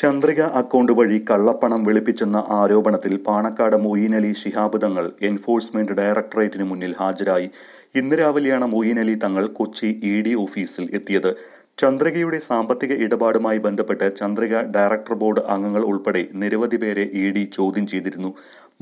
Chandrika account വഴി കള്ളപ്പണം വെളുപ്പിച്ചെന്ന ആരോപണത്തിൽ പാണക്കാട് മൊയ്യീൻ അലി ശിഹാബ് തങ്ങൾ എൻഫോഴ്സ്മെന്റ് ഡയറക്ടറേറ്റിന് മുന്നിൽ ഹാജരായി ഇന്ന് രാവിലെയാണ് മൊയ്യീൻ അലി തങ്ങൾ കൊച്ചി ഇ ഡി ഓഫീസിൽ എത്തിയത് ചന്ദ്രികയുടെ സാമ്പത്തിക ഇടപാടുമായി ബന്ധപ്പെട്ട് ചന്ദ്രിക ഡയറക്ടർ ബോർഡ് അംഗങ്ങൾ ഉൾപ്പെടെ നിരവധി പേരെ ഇ ഡി ചോദ്യം ചെയ്തിരുന്നു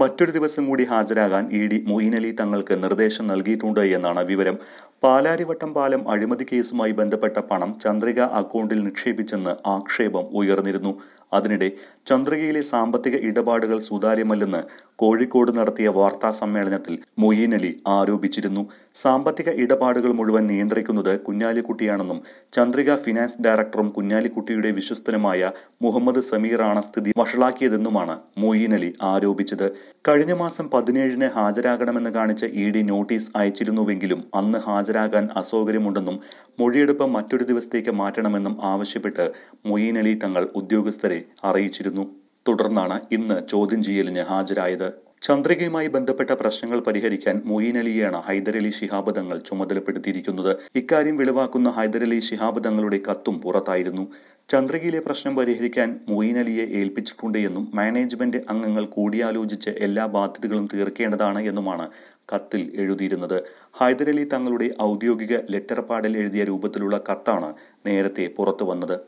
മറ്റൊരു ദിവസം കൂടി ഹാജരാകാൻ ഇ ഡി മൊയ്ൻ അലി തങ്ങൾക്ക് നിർദ്ദേശം നൽകിയിട്ടുണ്ട് എന്നാണ് വിവരം പാലാരിവട്ടം പാലം അഴിമതി കേസുമായി ബന്ധപ്പെട്ട പണം ചന്ദ്രിക അക്കൗണ്ടിൽ നിക്ഷേപിച്ചെന്ന് ആക്ഷേപം ഉയർന്നിരുന്നു അതിനിടെ ചന്ദ്രികയിലെ സാമ്പത്തിക ഇടപാടുകൾ സുതാര്യമല്ലെന്ന് കോഴിക്കോട് നടത്തിയ വാർത്താ സമ്മേളനത്തിൽ മൊയ്യീൻ അലി ആരോപിച്ചിരുന്നു സാമ്പത്തിക ഇടപാടുകൾ മുഴുവൻ നിയന്ത്രിക്കുന്നത് കുഞ്ഞാലിക്കുട്ടിയാണെന്നും ചന്ദ്രിക ഫിനാൻസ് ഡയറക്ടറും കുഞ്ഞാലിക്കുട്ടിയുടെ വിശ്വസ്തനുമായ മുഹമ്മദ് സമീറാണ് സ്ഥിതി വഷളാക്കിയതെന്നുമാണ് മൊയ്യീൻ അലി ആരോപിച്ചത് കഴിഞ്ഞ മാസം പതിനേഴിന് ഹാജരാകണമെന്ന് കാണിച്ച് ഇ ഡി നോട്ടീസ് അയച്ചിരുന്നുവെങ്കിലും അന്ന് ഹാജരാകാൻ അസൗകര്യമുണ്ടെന്നും മൊഴിയെടുപ്പ് മറ്റൊരു ദിവസത്തേക്ക് മാറ്റണമെന്നും ആവശ്യപ്പെട്ട് മൊയ്യീൻ അലി തങ്ങൾ ഉദ്യോഗസ്ഥരെ അറിയിച്ചിരുന്നു തുടർന്നാണ് ഇന്ന് ചോദ്യം ചെയ്യലിന് ഹാജരായത് ചന്ദ്രികയുമായി ബന്ധപ്പെട്ട പ്രശ്നങ്ങൾ പരിഹരിക്കാൻ മൊയ്യീൻ അലിയെയാണ് ഹൈദരലി ശിഹാബ് തങ്ങൾ ചുമതലപ്പെടുത്തിയിരിക്കുന്നത് ഇക്കാര്യം വെളിവാക്കുന്ന ഹൈദരലി ശിഹാബ് തങ്ങളുടെ കത്തും പുറത്തായിരുന്നു ചന്ദ്രികയിലെ പ്രശ്നം പരിഹരിക്കാൻ മൊയ്യീൻ അലിയെ ഏൽപ്പിച്ചിട്ടുണ്ട് എന്നും മാനേജ്മെന്റ് അംഗങ്ങൾ കൂടിയാലോചിച്ച് എല്ലാ ബാധ്യതകളും തീർക്കേണ്ടതാണ് എന്നുമാണ് കത്തിൽ എഴുതിയിരുന്നത് ഹൈദരലി തങ്ങളുടെ ഔദ്യോഗിക ലെറ്റർ പാഡിൽ എഴുതിയ രൂപത്തിലുള്ള കത്താണ് നേരത്തെ പുറത്തു വന്നത്